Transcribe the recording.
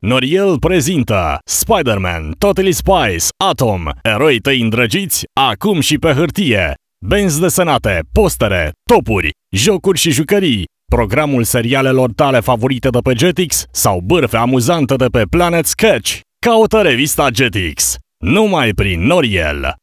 Noriel prezintă Spider-Man, Totally Spice, Atom, eroi tăi îndrăgiți, acum și pe hârtie. Benzi desenate, postere, topuri, jocuri și jucării, programul serialelor tale favorite de pe Jetix sau bârfe amuzante de pe Planet Sketch. Caută revista Jetix, numai prin Noriel.